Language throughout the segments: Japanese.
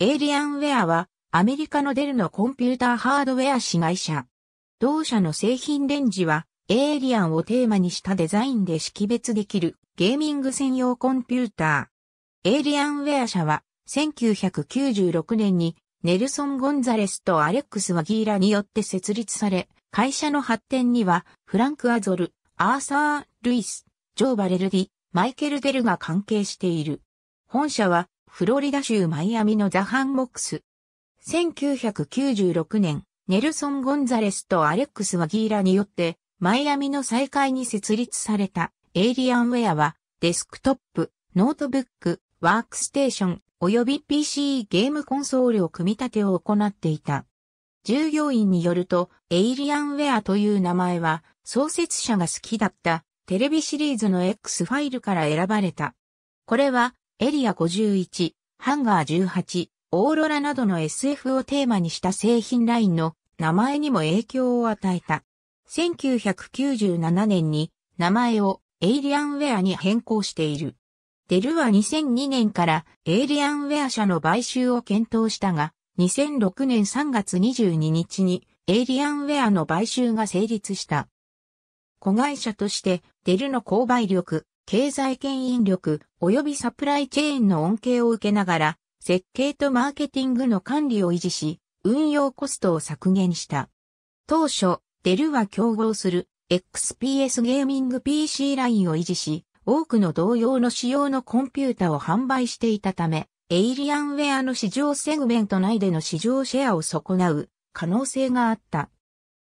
エイリアンウェアはアメリカのデルのコンピューターハードウェア子会社。同社の製品レンジはエイリアンをテーマにしたデザインで識別できるゲーミング専用コンピューター。エイリアンウェア社は1996年にネルソン・ゴンザレスとアレックス・ワギーラによって設立され、会社の発展にはフランク・アゾル、アーサー・ルイス、ジョー・バレルディ、マイケル・デルが関係している。本社はフロリダ州マイアミのザ・ハンモックス。1996年、ネルソン・ゴンザレスとアレックス・ワギーラによって、マイアミの再開に設立された、エイリアンウェアは、デスクトップ、ノートブック、ワークステーション、及び PC ゲームコンソールを組み立てを行っていた。従業員によると、エイリアンウェアという名前は、創設者が好きだった、テレビシリーズの X ファイルから選ばれた。これは、エリア51、ハンガー18、オーロラなどの SF をテーマにした製品ラインの名前にも影響を与えた。1997年に名前をエイリアンウェアに変更している。デルは2002年からエイリアンウェア社の買収を検討したが、2006年3月22日にエイリアンウェアの買収が成立した。子会社としてデルの購買力、経済牽引力及びサプライチェーンの恩恵を受けながら、設計とマーケティングの管理を維持し、運用コストを削減した。当初、デルは競合する XPS ゲーミング PC ラインを維持し、多くの同様の仕様のコンピュータを販売していたため、エイリアンウェアの市場セグメント内での市場シェアを損なう可能性があった。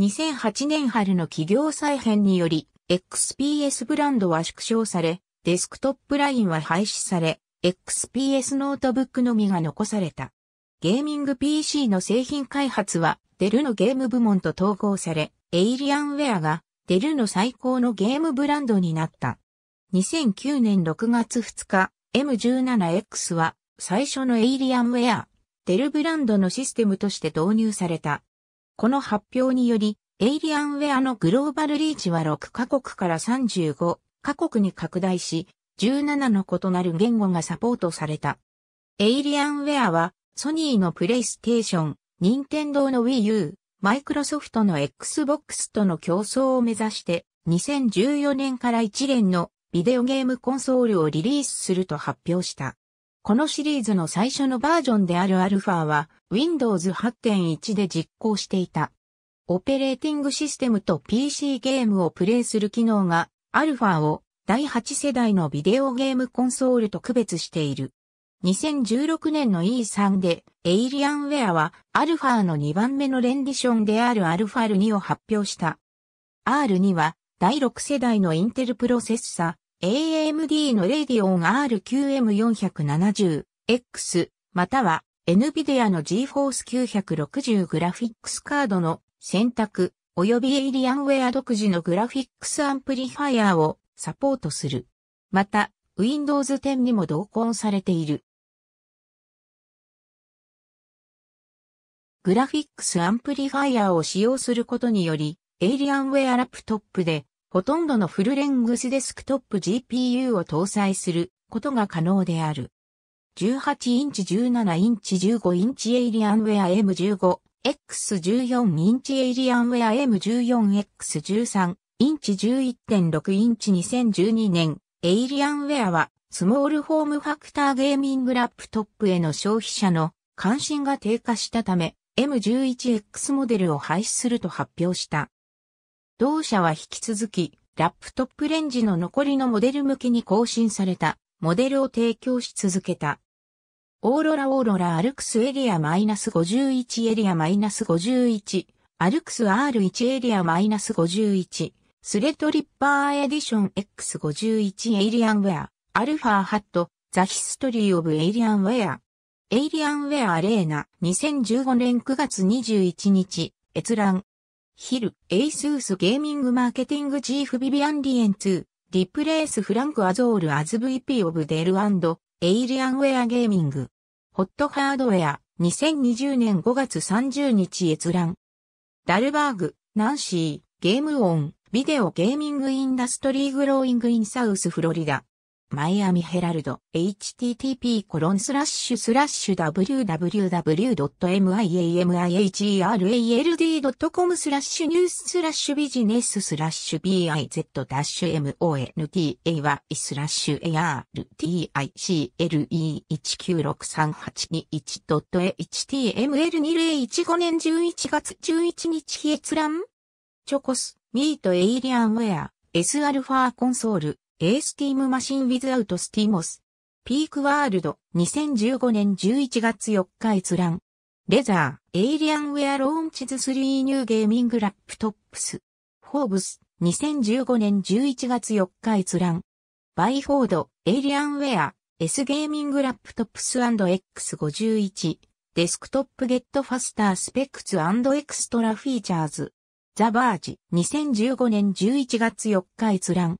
2008年春の企業再編により、XPS ブランドは縮小され、デスクトップラインは廃止され、XPS ノートブックのみが残された。ゲーミング PC の製品開発は、デルのゲーム部門と統合され、エイリアンウェアが、デルの最高のゲームブランドになった。2009年6月2日、M17X は、最初のエイリアンウェア、デルブランドのシステムとして導入された。この発表により、エイリアンウェアのグローバルリーチは6カ国から35カ国に拡大し、17の異なる言語がサポートされた。エイリアンウェアは、ソニーのプレイステーション、ニンテンドーの Wii U、マイクロソフトの Xbox との競争を目指して、2014年から一連のビデオゲームコンソールをリリースすると発表した。このシリーズの最初のバージョンである α は Windows 8.1で実行していた。オペレーティングシステムと PC ゲームをプレイする機能が、アルファを第8世代のビデオゲームコンソールと区別している。2016年の E3 で、エイリアンウェアは、アルファの2番目のレンディションであるアルファル2を発表した。R2 は、第6世代のインテルプロセッサ、AMD のレディオン RQM470X、または、NVIDIA の GForce 960グラフィックスカードの選択、及びエイリアンウェア独自のグラフィックスアンプリファイアをサポートする。また、Windows 10にも同梱されている。グラフィックスアンプリファイアを使用することにより、エイリアンウェアラップトップで、ほとんどのフルレングスデスクトップ GPU を搭載することが可能である。18インチ、17インチ、15インチエイリアンウェア M15 X14 インチエイリアンウェア M14X13 インチ11.6インチ2012年エイリアンウェアはスモールホームファクターゲーミングラップトップへの消費者の関心が低下したため M11X モデルを廃止すると発表した。同社は引き続きラップトップレンジの残りのモデル向けに更新されたモデルを提供し続けた。オーロラオーロラアルクスエリア51エリア51、アルクス R1 エリアス51、スレトリッパーエディション X51 エイリアンウェア、アルファハット、ザヒストリーオブエイリアンウェア。エイリアンウェアアレーナ、2015年9月21日、閲覧。ヒル、エイスースゲーミングマーケティングチーフビビアンリエン2、リプレースフランクアゾールアズ VP オブデルエイリアンウェアゲーミング。ホットハードウェア。2020年5月30日閲覧。ダルバーグ、ナンシー、ゲームオン、ビデオゲーミングインダストリーグローイングインサウスフロリダ。マイアミヘラルド、http コロンスラッシュスラッシュ www.miamiherald.com スラッシュニューススラッシュビジネススラッシュ biz-monetay スラッシュ articl1963821.html2015 e 年11月11日日閲覧チョコス、ミートエイリアンウェア、S α コンソール、A Steam Machine Without Steamos。ピークワールド、2015年11月4日閲覧。レザー、エイリアンウェアローンチズ3ニューゲーミングラップトップス。フォーブス、2015年11月4日閲覧。バイフォード、エイリアンウェア、S ゲーミングラップトップス &X51、デスクトップゲットファスタースペックツエクストラフィーチャーズ。ザバージ、2015年11月4日閲覧。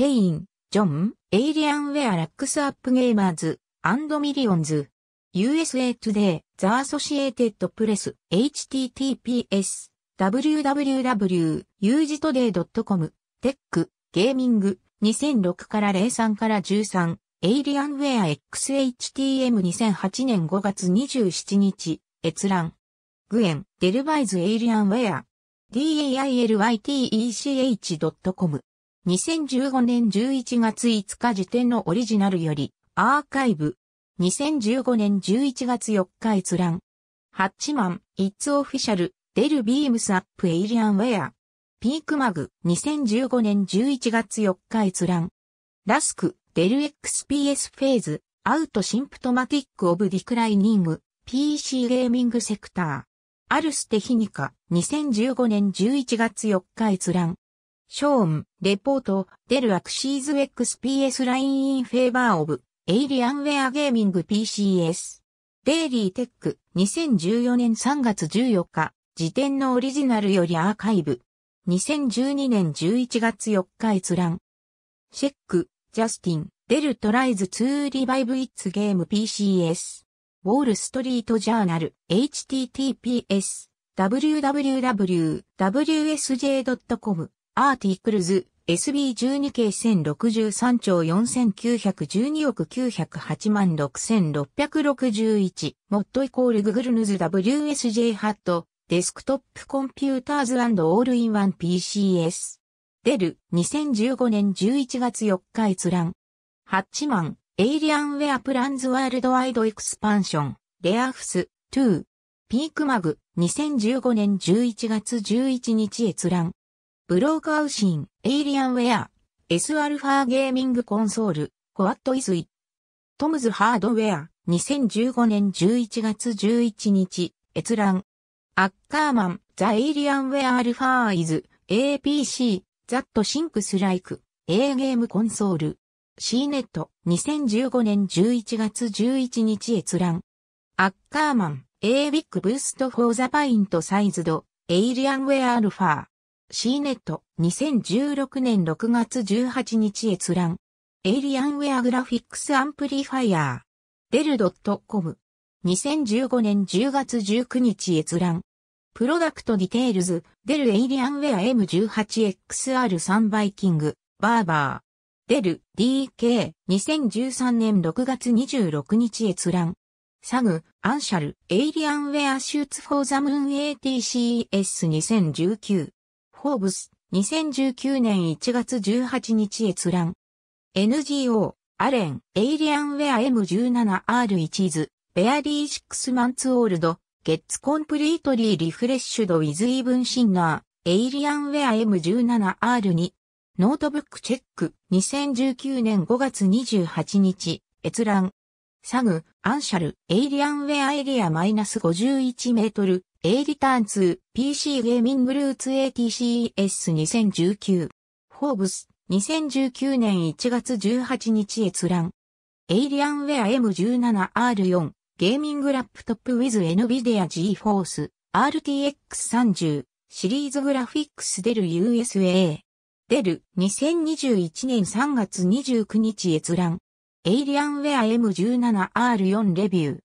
ペイン、ジョン、エイリアンウェアラックスアップゲーマーズ、アンドミリオンズ、USA Today, The Associated Press, https, www.ustoday.com, tech, ゲーミング、2006から03から13、エイリアンウェア XHTM2008 年5月27日、閲覧。グエン、デルバイズエイリアンウェア。dailytech.com 2015年11月5日時点のオリジナルより、アーカイブ。2015年11月4日閲覧。ハッチマン、イッツオフィシャル、デルビームスアップエイリアンウェア。ピークマグ、2015年11月4日閲覧。ラスク、デル XPS フェーズ、アウトシンプトマティックオブディクライニング、PC ゲーミングセクター。アルステヒニカ、2015年11月4日閲覧。ショーン、レポート、デルアクシーズ XPS ラインインフェーバーオブ、エイリアンウェアゲーミング PCS。デイリーテック、2014年3月14日、時点のオリジナルよりアーカイブ。2012年11月4日閲覧。シェック、ジャスティン、デルトライズ2リバイブイッツゲーム PCS。ウォールストリートジャーナル、https、www.wsj.com。アーティクルズ SB12 系1063兆4912億908万6661モッドイコールググルヌズ WSJ ハットデスクトップコンピューターズオールインワン PCS デル2015年11月4日閲覧ハッチマンエイリアンウェアプランズワールドワイドエクスパンションレアフス2ピークマグ2015年11月11日閲覧ブローカーウシン、エイリアンウェア、s α ゲーミングコンソール、コアットイズイ。トムズハードウェア、2015年11月11日、閲覧。アッカーマン、ザ・エイリアンウェア・アルファーイズ、APC、ザット・シンクス・ライク、A ゲームコンソール。C ネット、2015年11月11日閲覧。アッカーマン、A ビッグブースト・フォー・ザ・パイント・サイズド、エイリアンウェア・アルファー。C ネット2016年6月18日閲覧。エイリアンウェアグラフィックスアンプリファイアー。デル .com。2015年10月19日閲覧。プロダクトディテールズ、デルエイリアンウェア M18XR3 バイキング、バーバー。デル DK、2013年6月26日閲覧。サグ、アンシャル、エイリアンウェアシューツフォーザムーン ATCS2019。フォーブス、2019年1月18日閲覧。NGO、アレン、エイリアンウェア M17R1 ズ、ベアリースマンツオールド、ゲッツコンプリートリーリフレッシュドウィズイーブンシンナー、エイリアンウェア M17R2。ノートブックチェック、2019年5月28日、閲覧。サグ、アンシャル、エイリアンウェアエリアマイナス51メートル、A Return 2 PC Gaming Roots ATCES2019 Forbes 2019年1月18日閲覧 a l i リ n w ウェア M17R4 ゲーミングラップトップ with NVIDIA GForce e RTX30 シリーズグラフィックスデル USA d デ l 2021年3月29日閲覧 a l i リ n w ウェア M17R4 レビュー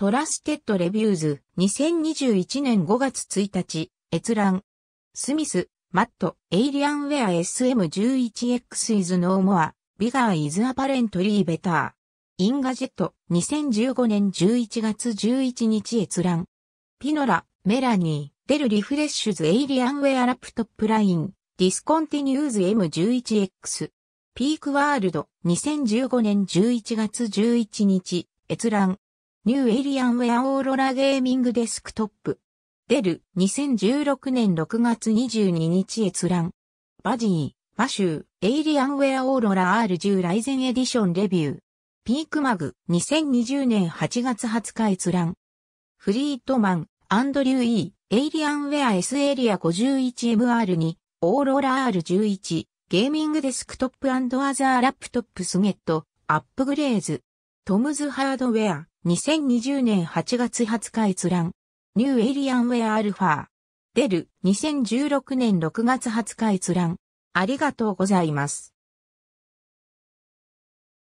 トラステッドレビューズ、2021年5月1日、閲覧。スミス、マット、エイリアンウェア SM11X is no more, bigger is apparently better. インガジェット、2015年11月11日閲覧。ピノラ、メラニー、デルリフレッシュズエイリアンウェアラプトップライン、ディスコンティニューズ M11X。ピークワールド、2015年11月11日、閲覧。ニューエイリアンウェアオーロラゲーミングデスクトップ。デル、2016年6月22日閲覧。バジー、マシュー、エイリアンウェアオーロラ R10 ライゼンエディションレビュー。ピークマグ、2020年8月20日閲覧。フリートマン、アンドリュー E、エイリアンウェア S エリア 51MR2、オーロラ R11、ゲーミングデスクトップアザーラップトップスゲット、アップグレーズ。トムズハードウェア。2020年8月20日閲覧。ニューエイリアンウェアアルファ。デル、2016年6月20日閲覧。ありがとうございます。